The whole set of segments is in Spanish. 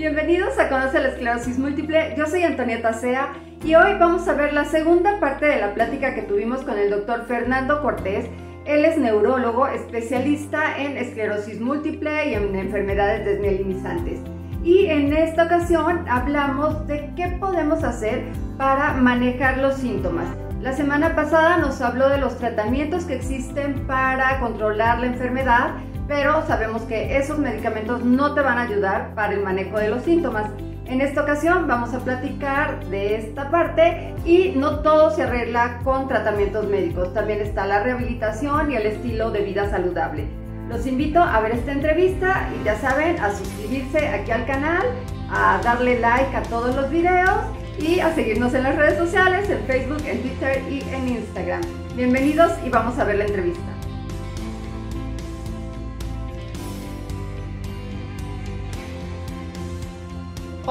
Bienvenidos a Conoce la Esclerosis Múltiple, yo soy Antonieta Sea y hoy vamos a ver la segunda parte de la plática que tuvimos con el doctor Fernando Cortés. Él es neurólogo especialista en esclerosis múltiple y en enfermedades desmielinizantes. Y en esta ocasión hablamos de qué podemos hacer para manejar los síntomas. La semana pasada nos habló de los tratamientos que existen para controlar la enfermedad pero sabemos que esos medicamentos no te van a ayudar para el manejo de los síntomas. En esta ocasión vamos a platicar de esta parte y no todo se arregla con tratamientos médicos, también está la rehabilitación y el estilo de vida saludable. Los invito a ver esta entrevista y ya saben, a suscribirse aquí al canal, a darle like a todos los videos y a seguirnos en las redes sociales, en Facebook, en Twitter y en Instagram. Bienvenidos y vamos a ver la entrevista.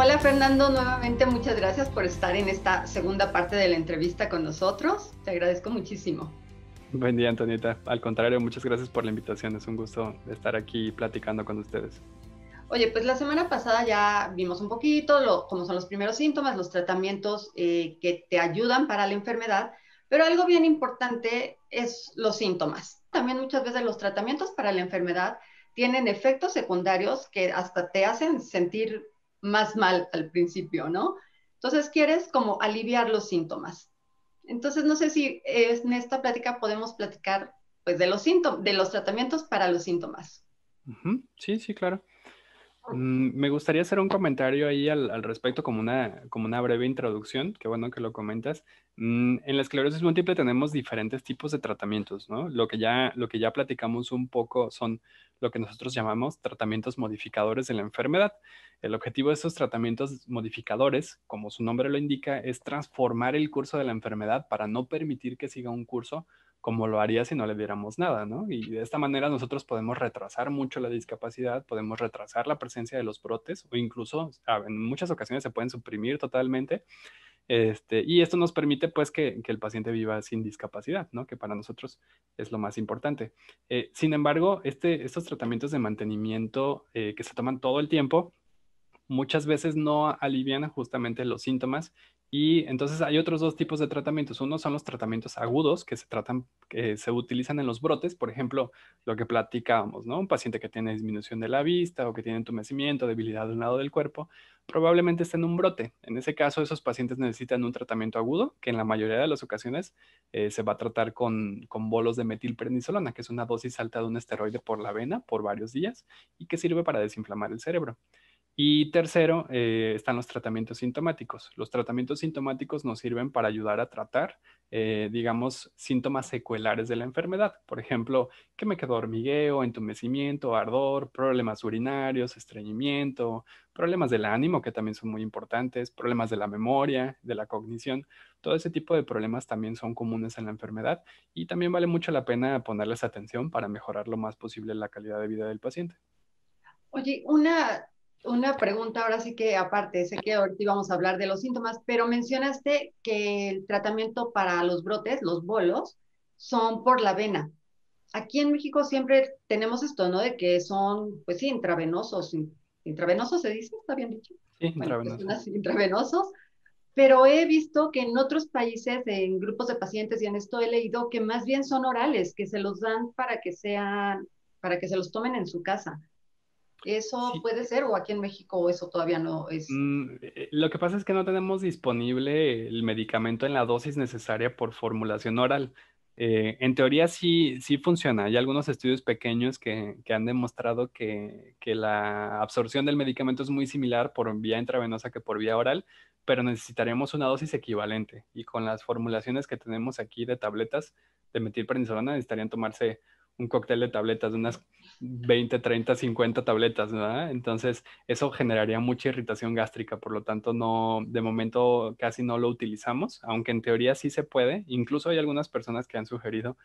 Hola Fernando, nuevamente muchas gracias por estar en esta segunda parte de la entrevista con nosotros. Te agradezco muchísimo. Buen día Antonita Al contrario, muchas gracias por la invitación. Es un gusto estar aquí platicando con ustedes. Oye, pues la semana pasada ya vimos un poquito lo, cómo son los primeros síntomas, los tratamientos eh, que te ayudan para la enfermedad, pero algo bien importante es los síntomas. También muchas veces los tratamientos para la enfermedad tienen efectos secundarios que hasta te hacen sentir más mal al principio, ¿no? Entonces quieres como aliviar los síntomas. Entonces no sé si en esta plática podemos platicar pues de los síntomas, de los tratamientos para los síntomas. Sí, sí, claro. Mm, me gustaría hacer un comentario ahí al, respecto, como una, como una breve introducción, qué bueno que lo comentas. Mm, en la esclerosis múltiple tenemos diferentes tipos de tratamientos, ¿no? Lo que, ya, lo que ya platicamos un poco son lo que nosotros llamamos tratamientos modificadores de la enfermedad. El objetivo de esos tratamientos modificadores, como su nombre lo indica, es transformar el curso de la enfermedad para no permitir que siga un curso como lo haría si no le diéramos nada, ¿no? Y de esta manera nosotros podemos retrasar mucho la discapacidad, podemos retrasar la presencia de los brotes o incluso ah, en muchas ocasiones se pueden suprimir totalmente. Este, y esto nos permite pues que, el paciente viva sin discapacidad, ¿no? que para nosotros es lo más importante. Eh, sin embargo, este, estos tratamientos de mantenimiento eh, que se toman todo el tiempo, muchas veces no alivian justamente los síntomas y entonces hay otros dos tipos de tratamientos. Uno son los tratamientos agudos que se tratan, que se utilizan en los brotes, por ejemplo, lo que platicábamos, ¿no? Un paciente que tiene disminución de la vista o que tiene entumecimiento, debilidad de un lado del cuerpo, probablemente está en un brote. En ese caso, esos pacientes necesitan un tratamiento agudo, que en la mayoría de las ocasiones eh, se va a tratar con, bolos de metilprednisolona, que es una dosis alta de un esteroide por la vena por varios días y que sirve para desinflamar el cerebro. Y tercero, eh, están los tratamientos sintomáticos. Los tratamientos sintomáticos nos sirven para ayudar a tratar, eh, digamos, síntomas secuelares de la enfermedad. Por ejemplo, que me quedó hormigueo, entumecimiento, ardor, problemas urinarios, estreñimiento, problemas del ánimo, que también son muy importantes, problemas de la memoria, de la cognición. Todo ese tipo de problemas también son comunes en la enfermedad y también vale mucho la pena ponerles atención para mejorar lo más posible la calidad de vida del paciente. Oye, una una pregunta ahora sí que aparte, sé que ahorita íbamos a hablar de los síntomas, pero mencionaste que el tratamiento para los brotes, los bolos, son por la vena. Aquí en México siempre tenemos esto, ¿no? De que son, pues sí, intravenosos. ¿Intravenosos se dice? ¿Está bien dicho? Sí, pues, intravenosos. intravenosos. Pero he visto que en otros países, en grupos de pacientes y en esto he leído que más bien son orales, que se los dan para que sean, para que se los tomen en su casa. Eso puede ser, o aquí en México eso todavía no es. Mm, eh, lo que pasa es que no tenemos disponible el medicamento en la dosis necesaria por formulación oral. Eh, en teoría sí, sí funciona. Hay algunos estudios pequeños que, han demostrado que, la absorción del medicamento es muy similar por vía intravenosa que por vía oral, pero necesitaríamos una dosis equivalente. Y con las formulaciones que tenemos aquí de tabletas de metilprednisolona necesitarían tomarse un cóctel de tabletas, de unas 20, 30, 50 tabletas, ¿verdad? Entonces, eso generaría mucha irritación gástrica, por lo tanto, no, de momento casi no lo utilizamos, aunque en teoría sí se puede. Incluso hay algunas personas que han sugerido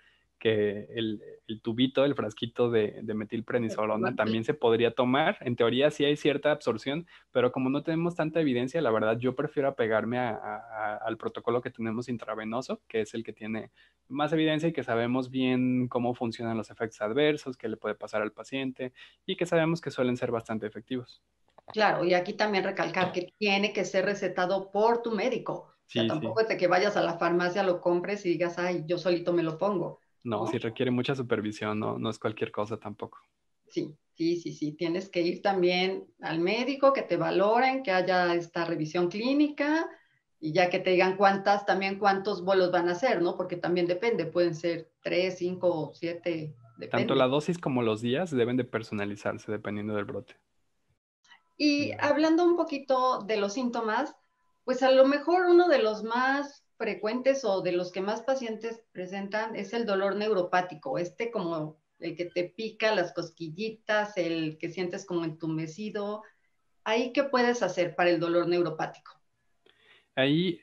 que el, tubito, el frasquito de, de metilprenisolona también se podría tomar. En teoría sí hay cierta absorción, pero como no tenemos tanta evidencia, la verdad yo prefiero apegarme al protocolo que tenemos intravenoso, que es el que tiene más evidencia y que sabemos bien cómo funcionan los efectos adversos, qué le puede pasar al paciente y que sabemos que suelen ser bastante efectivos. Claro, y aquí también recalcar que tiene que ser recetado por tu médico. tampoco te que vayas a la farmacia, lo compres y digas, ay, yo solito me lo pongo. No, sí requiere mucha supervisión, no, es cualquier cosa tampoco. Sí, sí, sí, sí. Tienes que ir también al médico, que te valoren, que haya esta revisión clínica y ya que te digan cuántas, también cuántos bolos van a hacer, ¿no? Porque también depende, pueden ser tres, cinco, siete. Tanto la dosis como los días deben de personalizarse dependiendo del brote. Y hablando un poquito de los síntomas, pues a lo mejor uno de los más frecuentes o de los que más pacientes presentan es el dolor neuropático, este como el que te pica, las cosquillitas, el que sientes como entumecido. ¿Ahí qué puedes hacer para el dolor neuropático? Ahí,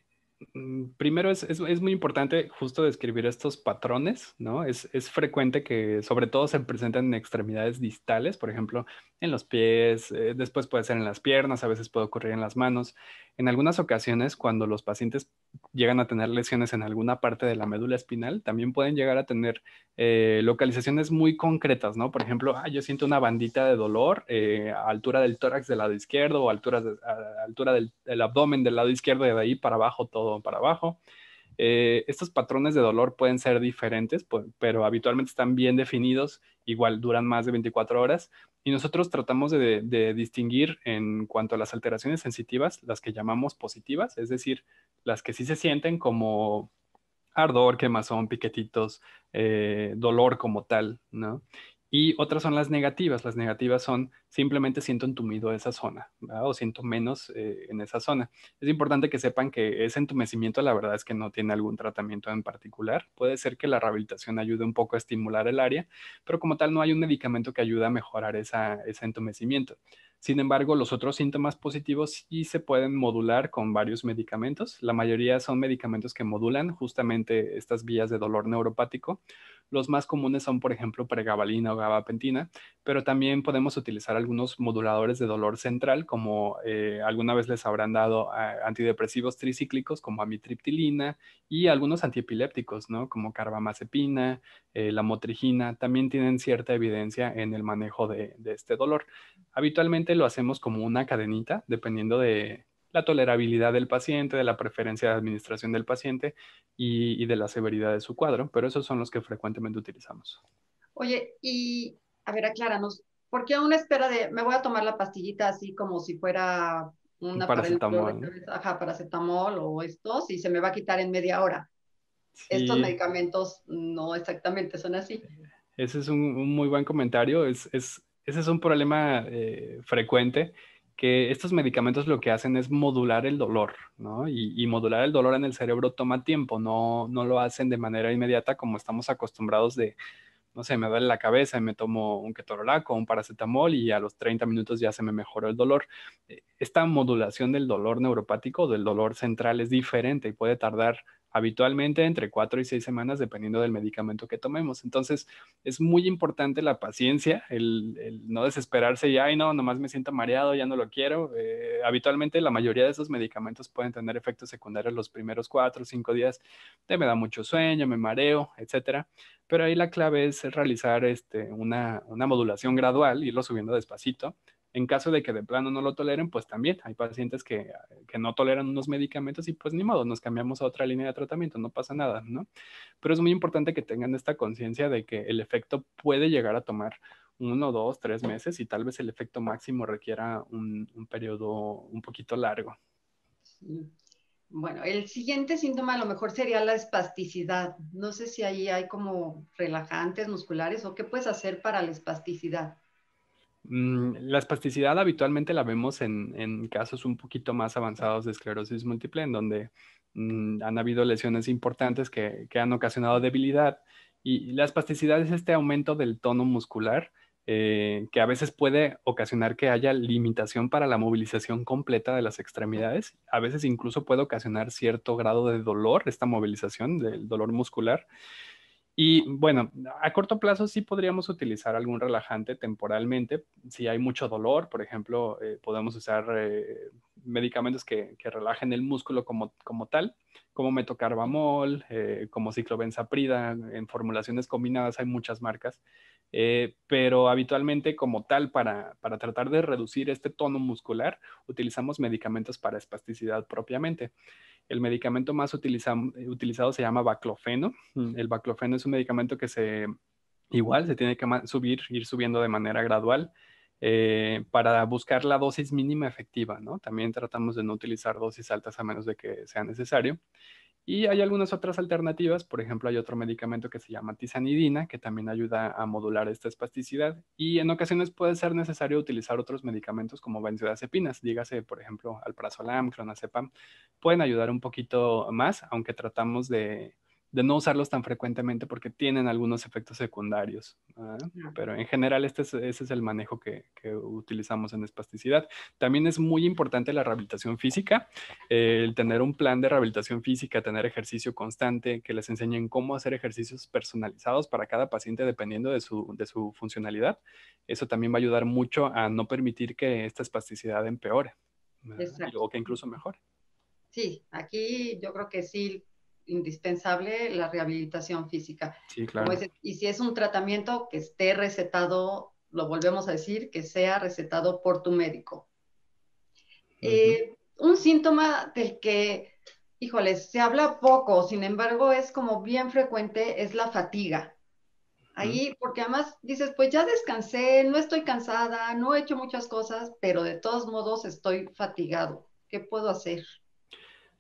mm, primero es, muy importante justo describir estos patrones, ¿no? Es, frecuente que sobre todo se presenten en extremidades distales, por ejemplo, en los pies, eh, después puede ser en las piernas, a veces puede ocurrir en las manos. En algunas ocasiones, cuando los pacientes llegan a tener lesiones en alguna parte de la médula espinal, también pueden llegar a tener eh, localizaciones muy concretas, ¿no? Por ejemplo, ah, yo siento una bandita de dolor eh, a altura del tórax del lado izquierdo o altura, a altura del, abdomen del lado izquierdo y de ahí para abajo, todo para abajo. Eh, estos patrones de dolor pueden ser diferentes, pero habitualmente están bien definidos, igual duran más de 24 horas y nosotros tratamos de, distinguir en cuanto a las alteraciones sensitivas, las que llamamos positivas, es decir, las que sí se sienten como ardor, quemazón, piquetitos, eh, dolor como tal, ¿no? Y otras son las negativas. Las negativas son simplemente siento entumido esa zona o siento menos eh, en esa zona. Es importante que sepan que ese entumecimiento la verdad es que no tiene algún tratamiento en particular. Puede ser que la rehabilitación ayude un poco a estimular el área, pero como tal no hay un medicamento que ayude a mejorar esa, ese entumecimiento. Sin embargo, los otros síntomas positivos sí se pueden modular con varios medicamentos. La mayoría son medicamentos que modulan justamente estas vías de dolor neuropático. Los más comunes son, por ejemplo, pregabalina o gabapentina, pero también podemos utilizar algunos moduladores de dolor central, como eh, alguna vez les habrán dado eh, antidepresivos tricíclicos como amitriptilina y algunos antiepilépticos, ¿no? Como carbamazepina, la eh, lamotrigina, también tienen cierta evidencia en el manejo de, de este dolor. Habitualmente lo hacemos como una cadenita, dependiendo de la tolerabilidad del paciente, de la preferencia de administración del paciente y, de la severidad de su cuadro, pero esos son los que frecuentemente utilizamos. Oye, y a ver, acláranos, ¿por qué aún espera de, me voy a tomar la pastillita así como si fuera una paracetamol, ajá, paracetamol o estos y se me va a quitar en media hora? Estos medicamentos no exactamente son así. Ese es un, muy buen comentario. es, ese es un problema eh, frecuente, que estos medicamentos lo que hacen es modular el dolor, ¿no? Y, modular el dolor en el cerebro toma tiempo, no, no lo hacen de manera inmediata como estamos acostumbrados de, no sé, me duele la cabeza y me tomo un ketorolaco, un paracetamol y a los 30 minutos ya se me mejoró el dolor. Eh, esta modulación del dolor neuropático, del dolor central, es diferente y puede tardar habitualmente entre cuatro y seis semanas, dependiendo del medicamento que tomemos. Entonces, es muy importante la paciencia, el, no desesperarse y, ay, no, nomás me siento mareado, ya no lo quiero. Eh, habitualmente, la mayoría de esos medicamentos pueden tener efectos secundarios los primeros cuatro o cinco días. Te me da mucho sueño, me mareo, etcétera. Pero ahí la clave es realizar este, una, una modulación gradual, irlo subiendo despacito en caso de que de plano no lo toleren, pues también hay pacientes que, no toleran unos medicamentos y pues ni modo, nos cambiamos a otra línea de tratamiento, no pasa nada, ¿no? Pero es muy importante que tengan esta conciencia de que el efecto puede llegar a tomar uno, dos, tres meses y tal vez el efecto máximo requiera un, periodo un poquito largo. Bueno, el siguiente síntoma a lo mejor sería la espasticidad. No sé si ahí hay como relajantes musculares o qué puedes hacer para la espasticidad. Mm, la espasticidad habitualmente la vemos en, casos un poquito más avanzados de esclerosis múltiple, en donde mm, han habido lesiones importantes que, han ocasionado debilidad. Y la espasticidad es este aumento del tono muscular eh, que a veces puede ocasionar que haya limitación para la movilización completa de las extremidades. A veces incluso puede ocasionar cierto grado de dolor, esta movilización del dolor muscular. Y bueno, a corto plazo sí podríamos utilizar algún relajante temporalmente. Si hay mucho dolor, por ejemplo, eh, podemos usar eh, medicamentos que, relajen el músculo como, tal, como metocarbamol, eh, como ciclobenzaprida. En formulaciones combinadas hay muchas marcas eh, pero habitualmente como tal, para, tratar de reducir este tono muscular, utilizamos medicamentos para espasticidad propiamente. El medicamento más utilizado se llama baclofeno. Mm. El baclofeno es un medicamento que se igual se tiene que subir, ir subiendo de manera gradual. Eh, para buscar la dosis mínima efectiva, ¿no? También tratamos de no utilizar dosis altas a menos de que sea necesario. Y hay algunas otras alternativas, por ejemplo, hay otro medicamento que se llama tizanidina, que también ayuda a modular esta espasticidad. Y en ocasiones puede ser necesario utilizar otros medicamentos como benzodiazepinas, dígase, por ejemplo, alprazolam, clonazepam, pueden ayudar un poquito más, aunque tratamos de, de no usarlos tan frecuentemente porque tienen algunos efectos secundarios. ¿ah? Pero en general este ese es el manejo que, utilizamos en espasticidad. También es muy importante la rehabilitación física, el tener un plan de rehabilitación física, tener ejercicio constante, que les enseñen cómo hacer ejercicios personalizados para cada paciente dependiendo de su, de su funcionalidad. Eso también va a ayudar mucho a no permitir que esta espasticidad empeore o que incluso mejore. Sí, aquí yo creo que sí indispensable la rehabilitación física. y si es un tratamiento que esté recetado, lo volvemos a decir, que sea recetado por tu médico. Eh, un síntoma del que, híjoles, se habla poco, sin embargo es como bien frecuente, es la fatiga. Ahí, porque además dices, pues ya descansé, no estoy cansada, no he hecho muchas cosas, pero de todos modos estoy fatigado. ¿Qué puedo hacer?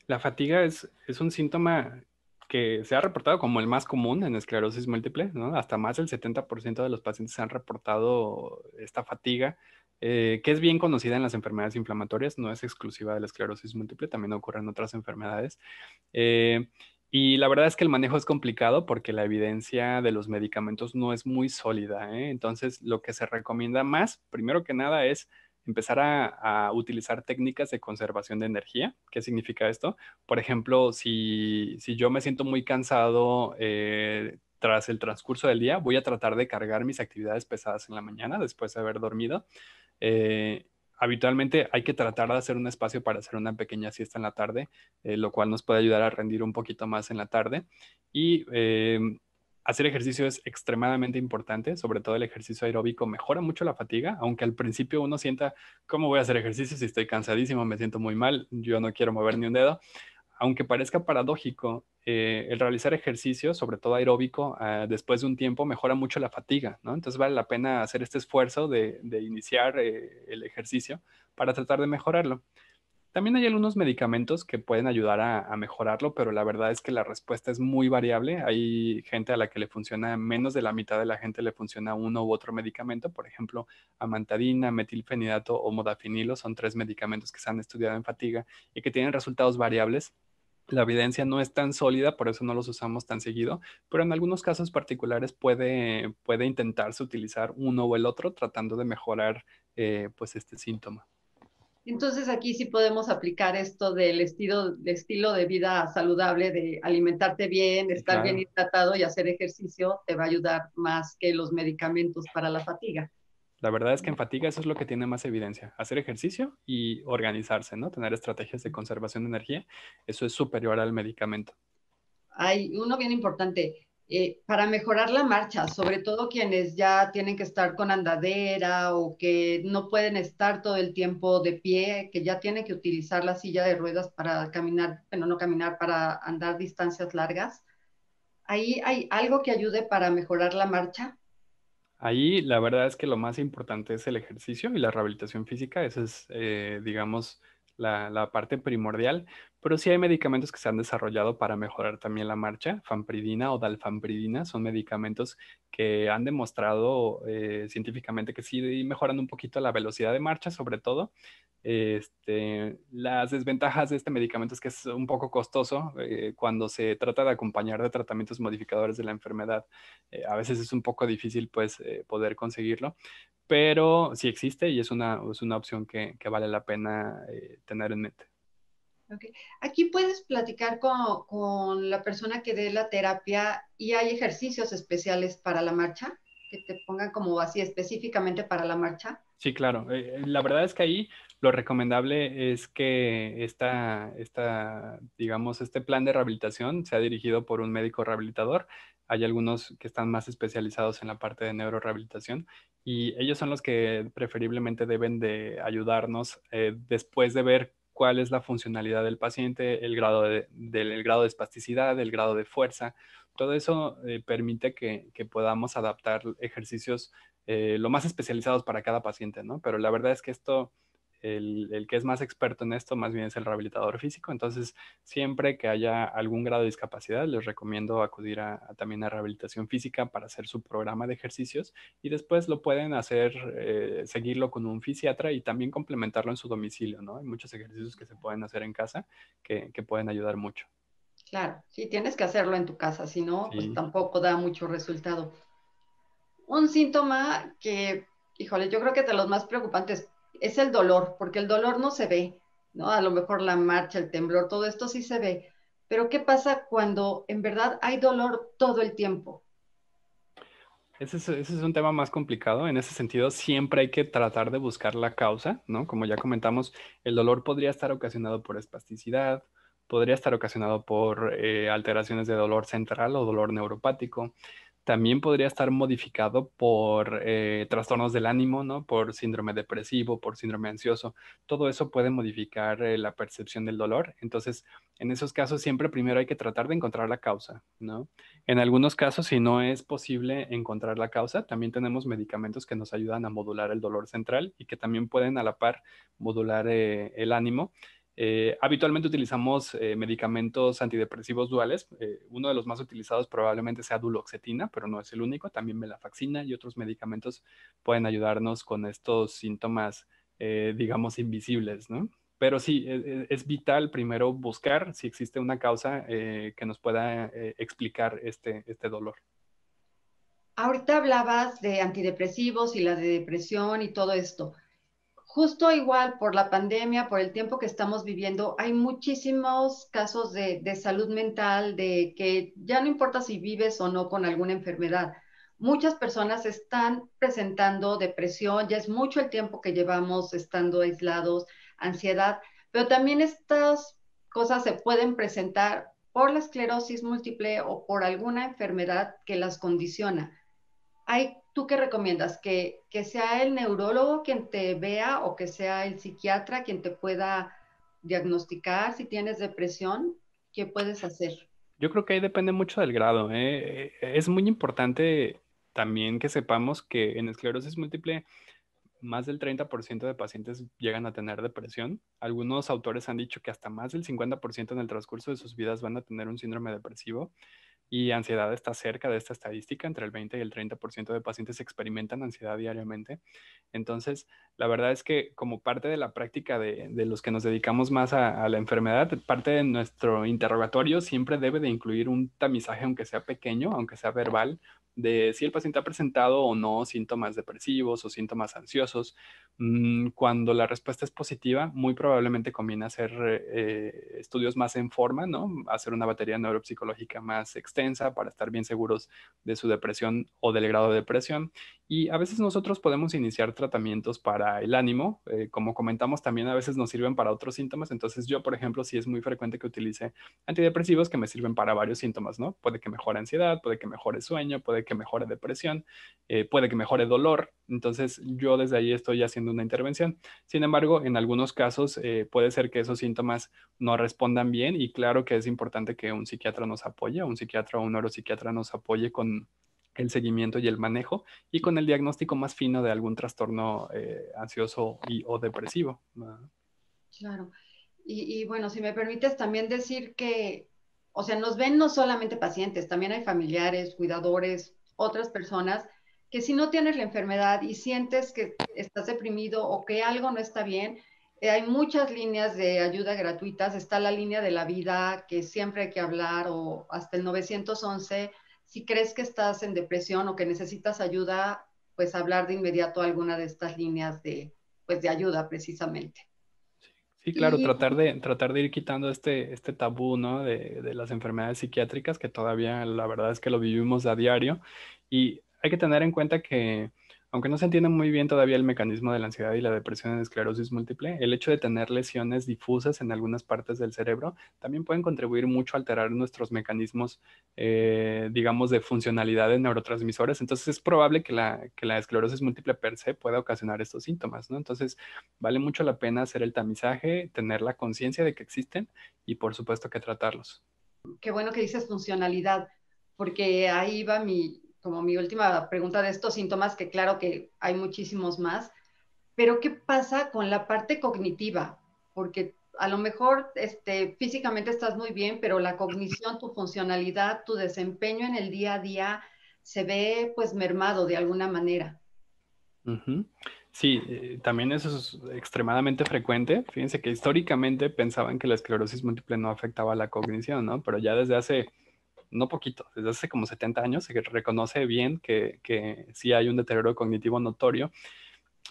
La fatiga es, es un síntoma que se ha reportado como el más común en esclerosis múltiple, ¿no? Hasta más del 70% de los pacientes han reportado esta fatiga, eh, que es bien conocida en las enfermedades inflamatorias, no es exclusiva de la esclerosis múltiple, también ocurre en otras enfermedades. Eh, y la verdad es que el manejo es complicado porque la evidencia de los medicamentos no es muy sólida. ¿eh? Entonces, lo que se recomienda más, primero que nada, es empezar a, utilizar técnicas de conservación de energía. ¿Qué significa esto? Por ejemplo, si, yo me siento muy cansado eh, tras el transcurso del día, voy a tratar de cargar mis actividades pesadas en la mañana después de haber dormido. Eh, habitualmente hay que tratar de hacer un espacio para hacer una pequeña siesta en la tarde, eh, lo cual nos puede ayudar a rendir un poquito más en la tarde. Y hacer ejercicio es extremadamente importante, sobre todo el ejercicio aeróbico mejora mucho la fatiga, aunque al principio uno sienta, ¿cómo voy a hacer ejercicio si estoy cansadísimo, me siento muy mal, yo no quiero mover ni un dedo? Aunque parezca paradójico, eh, el realizar ejercicio, sobre todo aeróbico, ah, después de un tiempo mejora mucho la fatiga, ¿no? Entonces vale la pena hacer este esfuerzo de, iniciar eh, el ejercicio para tratar de mejorarlo. También hay algunos medicamentos que pueden ayudar a, mejorarlo, pero la verdad es que la respuesta es muy variable. Hay gente a la que le funciona, menos de la mitad de la gente le funciona uno u otro medicamento. Por ejemplo, amantadina, metilfenidato o modafinilo son tres medicamentos que se han estudiado en fatiga y que tienen resultados variables. La evidencia no es tan sólida, por eso no los usamos tan seguido, pero en algunos casos particulares puede, puede intentarse utilizar uno o el otro tratando de mejorar eh, pues este síntoma. Entonces aquí sí podemos aplicar esto del estilo, de estilo de vida saludable, de alimentarte bien, estar bien hidratado y hacer ejercicio, te va a ayudar más que los medicamentos para la fatiga. La verdad es que en fatiga eso es lo que tiene más evidencia. Hacer ejercicio y organizarse, ¿no? Tener estrategias de conservación de energía, eso es superior al medicamento. Hay uno bien importante, eh, para mejorar la marcha, sobre todo quienes ya tienen que estar con andadera o que no pueden estar todo el tiempo de pie, que ya tienen que utilizar la silla de ruedas para caminar, pero no caminar, para andar distancias largas. ¿Ahí hay algo que ayude para mejorar la marcha? Ahí la verdad es que lo más importante es el ejercicio y la rehabilitación física, esa es, eh, digamos, la parte primordial, pero sí hay medicamentos que se han desarrollado para mejorar también la marcha. Fampridina o dalfampridina son medicamentos que han demostrado eh, científicamente que sí mejoran un poquito la velocidad de marcha, sobre todo. Este, las desventajas de este medicamento es que es un poco costoso eh, cuando se trata de acompañar de tratamientos modificadores de la enfermedad. Eh, a veces es un poco difícil pues poder conseguirlo, pero sí existe y es una, es una opción que vale la pena tener en mente. Aquí puedes platicar con, la persona que dé la terapia y hay ejercicios especiales para la marcha, que te pongan como así específicamente para la marcha. Sí, claro. Eh, eh, la verdad es que ahí lo recomendable es que esta, esta, digamos, este plan de rehabilitación sea dirigido por un médico rehabilitador. Hay algunos que están más especializados en la parte de neurorehabilitación y ellos son los que preferiblemente deben de ayudarnos eh, después de ver cuál es la funcionalidad del paciente, el grado de, del el grado de espasticidad, el grado de fuerza. Todo eso eh, permite que, que, podamos adaptar ejercicios eh, lo más especializados para cada paciente, ¿no? Pero la verdad es que esto el, que es más experto en esto más bien es el rehabilitador físico, entonces siempre que haya algún grado de discapacidad les recomiendo acudir a, también a rehabilitación física para hacer su programa de ejercicios y después lo pueden hacer, eh, seguirlo con un fisiatra y también complementarlo en su domicilio, ¿no? Hay muchos ejercicios que se pueden hacer en casa que, pueden ayudar mucho. Claro, sí, tienes que hacerlo en tu casa, si no, pues tampoco da mucho resultado. Un síntoma que, híjole, yo creo que es de los más preocupantes es el dolor, porque el dolor no se ve, ¿no? A lo mejor la marcha, el temblor, todo esto sí se ve. Pero ¿qué pasa cuando en verdad hay dolor todo el tiempo? Ese es, un tema más complicado. En ese sentido, siempre hay que tratar de buscar la causa, ¿no? Como ya comentamos, el dolor podría estar ocasionado por espasticidad, podría estar ocasionado por eh, alteraciones de dolor central o dolor neuropático también podría estar modificado por eh, trastornos del ánimo, ¿no? Por síndrome depresivo, por síndrome ansioso. Todo eso puede modificar eh, la percepción del dolor. Entonces, en esos casos siempre primero hay que tratar de encontrar la causa, ¿no? En algunos casos, si no es posible encontrar la causa, también tenemos medicamentos que nos ayudan a modular el dolor central y que también pueden a la par modular eh, el ánimo eh, habitualmente utilizamos eh, medicamentos antidepresivos duales. Eh, uno de los más utilizados probablemente sea duloxetina, pero no es el único. También melafaxina y otros medicamentos pueden ayudarnos con estos síntomas, digamos, invisibles, ¿no? Pero sí, e, e, es, vital primero buscar si existe una causa que nos pueda explicar este, este dolor. Ahorita hablabas de antidepresivos y la de depresión y todo esto justo igual por la pandemia, por el tiempo que estamos viviendo, hay muchísimos casos de, salud mental, de que ya no importa si vives o no con alguna enfermedad. Muchas personas están presentando depresión, ya es mucho el tiempo que llevamos estando aislados, ansiedad, pero también estas cosas se pueden presentar por la esclerosis múltiple o por alguna enfermedad que las condiciona. Hay ¿Tú qué recomiendas? ¿Que, sea el neurólogo quien te vea o que sea el psiquiatra quien te pueda diagnosticar si tienes depresión? ¿Qué puedes hacer? Yo creo que ahí depende mucho del grado. ¿eh? E, es muy importante también que sepamos que en esclerosis múltiple más del 30% de pacientes llegan a tener depresión. Algunos autores han dicho que hasta más del 50% en el transcurso de sus vidas van a tener un síndrome depresivo y ansiedad está cerca de esta estadística, entre el 20 y el 30% de pacientes experimentan ansiedad diariamente. Entonces, la verdad es que como parte de la práctica de, los que nos dedicamos más a, a, la enfermedad, parte de nuestro interrogatorio siempre debe de incluir un tamizaje, aunque sea pequeño, aunque sea verbal, de si el paciente ha presentado o no síntomas depresivos o síntomas ansiosos, Mm, cuando la respuesta es positiva, muy probablemente conviene hacer eh, estudios más en forma, ¿no? Hacer una batería neuropsicológica más extensa para estar bien seguros de su depresión o del grado de depresión. Y a veces nosotros podemos iniciar tratamientos para el ánimo. Eh, como comentamos, también a veces nos sirven para otros síntomas. Entonces yo, por ejemplo, sí es muy frecuente que utilice antidepresivos que me sirven para varios síntomas, ¿no? Puede que mejore ansiedad, puede que mejore sueño, puede que mejore depresión, eh, puede que mejore dolor. Entonces yo desde ahí estoy haciendo una intervención. Sin embargo, en algunos casos eh, puede ser que esos síntomas no respondan bien y claro que es importante que un psiquiatra nos apoye, un psiquiatra o un neuropsiquiatra nos apoye con el seguimiento y el manejo y con el diagnóstico más fino de algún trastorno eh, ansioso o depresivo. Claro. Y, y bueno, si me permites también decir que, o sea, nos ven no solamente pacientes, también hay familiares, cuidadores, otras personas que si no tienes la enfermedad y sientes que estás deprimido o que algo no está bien, eh, hay muchas líneas de ayuda gratuitas. Está la línea de la vida que siempre hay que hablar o hasta el 911. Si crees que estás en depresión o que necesitas ayuda, pues hablar de inmediato alguna de estas líneas de, pues, de ayuda precisamente. Sí, claro, tratar, de, tratar de ir quitando este, este tabú ¿no? de, de las enfermedades psiquiátricas que todavía la verdad es que lo vivimos a diario y hay que tener en cuenta que, aunque no se entiende muy bien todavía el mecanismo de la ansiedad y la depresión en esclerosis múltiple, el hecho de tener lesiones difusas en algunas partes del cerebro también pueden contribuir mucho a alterar nuestros mecanismos, eh, digamos, de funcionalidad de neurotransmisores. Entonces es probable que la, que la esclerosis múltiple per se pueda ocasionar estos síntomas, ¿no? Entonces vale mucho la pena hacer el tamizaje, tener la conciencia de que existen y por supuesto que tratarlos. Qué bueno que dices funcionalidad, porque ahí va mi, como mi última pregunta de estos síntomas, que claro que hay muchísimos más, pero ¿qué pasa con la parte cognitiva? Porque a lo mejor este, físicamente estás muy bien, pero la cognición, tu funcionalidad, tu desempeño en el día a día se ve pues mermado de alguna manera. Sí, eh, también eso es extremadamente frecuente. Fíjense que históricamente pensaban que la esclerosis múltiple no afectaba la cognición, ¿no? Pero ya desde hace no poquito, desde hace como 70 años se reconoce bien que, que sí hay un deterioro cognitivo notorio.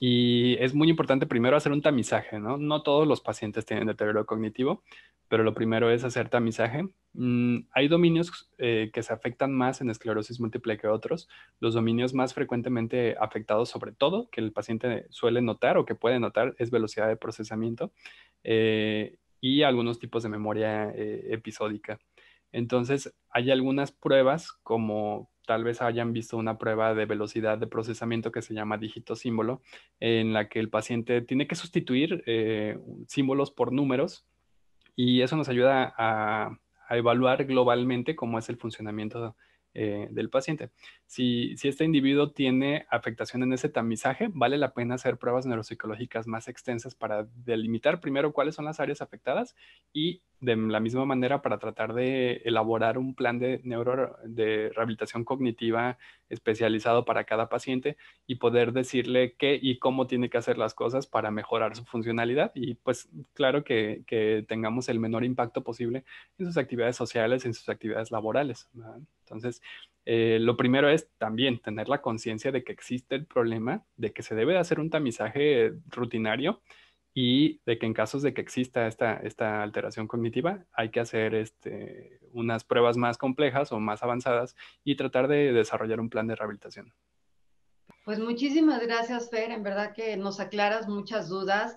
Y es muy importante primero hacer un tamizaje, ¿no? No todos los pacientes tienen deterioro cognitivo, pero lo primero es hacer tamizaje. Mm, hay dominios eh, que se afectan más en esclerosis múltiple que otros. Los dominios más frecuentemente afectados, sobre todo, que el paciente suele notar o que puede notar, es velocidad de procesamiento eh, y algunos tipos de memoria eh, episódica. Entonces, hay algunas pruebas, como tal vez hayan visto una prueba de velocidad de procesamiento que se llama dígito símbolo, en la que el paciente tiene que sustituir eh, símbolos por números y eso nos ayuda a, evaluar globalmente cómo es el funcionamiento eh, del paciente. Si, si, este individuo tiene afectación en ese tamizaje, vale la pena hacer pruebas neuropsicológicas más extensas para delimitar primero cuáles son las áreas afectadas y de la misma manera para tratar de elaborar un plan de, neuro, de rehabilitación cognitiva especializado para cada paciente y poder decirle qué y cómo tiene que hacer las cosas para mejorar su funcionalidad y pues claro que, tengamos el menor impacto posible en sus actividades sociales, en sus actividades laborales. Entonces, eh, lo primero es también tener la conciencia de que existe el problema, de que se debe hacer un tamizaje rutinario y de que en casos de que exista esta, alteración cognitiva hay que hacer este, unas pruebas más complejas o más avanzadas y tratar de desarrollar un plan de rehabilitación. Pues muchísimas gracias, Fer. En verdad que nos aclaras muchas dudas.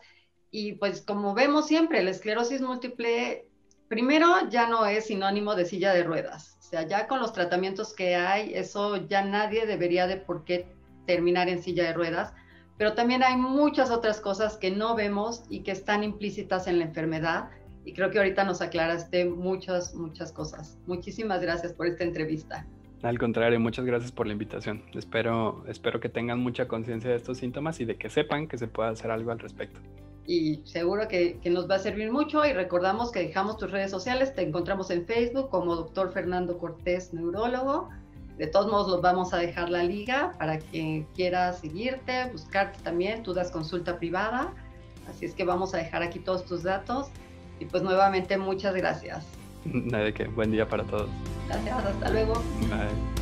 Y pues como vemos siempre, la esclerosis múltiple, primero ya no es sinónimo de silla de ruedas. O sea, ya con los tratamientos que hay, eso ya nadie debería de por qué terminar en silla de ruedas pero también hay muchas otras cosas que no vemos y que están implícitas en la enfermedad. Y creo que ahorita nos aclaraste muchas, muchas cosas. Muchísimas gracias por esta entrevista. Al contrario, muchas gracias por la invitación. Espero, espero que tengan mucha conciencia de estos síntomas y de que sepan que se puede hacer algo al respecto. Y seguro que nos va a servir mucho y recordamos que dejamos tus redes sociales, te encontramos en Facebook como doctor Fernando Cortés, neurólogo, de todos modos, los vamos a dejar la liga para quien quiera seguirte, buscarte también. Tú das consulta privada. Así es que vamos a dejar aquí todos tus datos. Y pues nuevamente, muchas gracias. Nada que Buen día para todos. Gracias. Hasta luego. Bye.